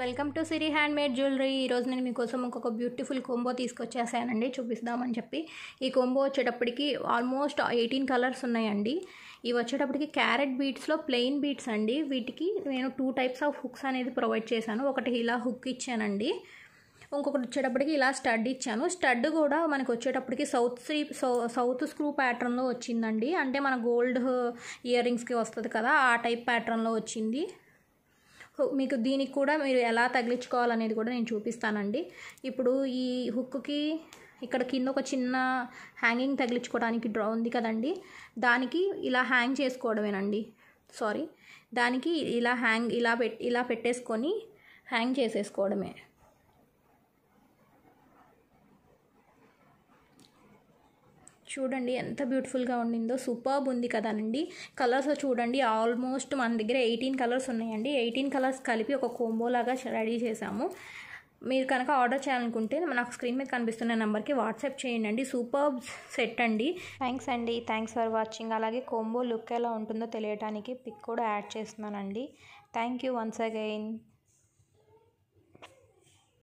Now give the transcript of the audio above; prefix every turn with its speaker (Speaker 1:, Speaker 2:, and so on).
Speaker 1: welcome to Siri handmade jewellery ఈరోజు నేను మీకోసం ఇంకొక బ్యూటిఫుల్ కొంబో తీసుకొచ్చేసానండి చూపిస్తామని చెప్పి ఈ కొంబో వచ్చేటప్పటికి ఆల్మోస్ట్ ఎయిటీన్ కలర్స్ ఉన్నాయండి ఇవి వచ్చేటప్పటికి క్యారెట్ బీట్స్లో ప్లెయిన్ బీట్స్ అండి వీటికి నేను టూ టైప్స్ ఆఫ్ హుక్స్ అనేది ప్రొవైడ్ చేశాను ఒకటి ఇలా హుక్ ఇచ్చానండి ఇంకొకటి వచ్చేటప్పటికి ఇలా స్టడ్ ఇచ్చాను స్టడ్ కూడా మనకు వచ్చేటప్పటికి సౌత్ స్క్రీ సౌత్ స్క్రూ ప్యాటర్న్లో వచ్చిందండి అంటే మన గోల్డ్ ఇయర్ రింగ్స్కి వస్తుంది కదా ఆ టైప్ ప్యాటర్న్లో వచ్చింది మీకు దీనికి కూడా మీరు ఎలా తగిలించుకోవాలనేది కూడా నేను చూపిస్తానండి ఇప్పుడు ఈ హుక్కి ఇక్కడ కింద ఒక చిన్న హ్యాంగింగ్ తగిలించుకోవడానికి డ్రా ఉంది కదండి దానికి ఇలా హ్యాంగ్ చేసుకోవడమేనండి సారీ దానికి ఇలా హ్యాంగ్ ఇలా పెట్ ఇలా పెట్టేసుకొని హ్యాంగ్ చేసేసుకోవడమే చూడండి ఎంత బ్యూటిఫుల్గా ఉండిందో సూపర్బ్ ఉంది అండి కలర్స్ చూడండి ఆల్మోస్ట్ మన దగ్గర ఎయిటీన్ కలర్స్ ఉన్నాయండి ఎయిటీన్ కలర్స్ కలిపి ఒక కోంబోలాగా రెడీ చేశాము మీరు కనుక ఆర్డర్ చేయాలనుకుంటే నాకు స్క్రీన్ మీద కనిపిస్తున్న నెంబర్కి వాట్సాప్ చేయండి సూపర్ సెట్ అండి థ్యాంక్స్ అండి థ్యాంక్స్ ఫర్ వాచింగ్ అలాగే కోంబో లుక్ ఎలా ఉంటుందో తెలియడానికి పిక్ కూడా యాడ్ చేస్తున్నానండి థ్యాంక్ యూ వన్స్ అగైన్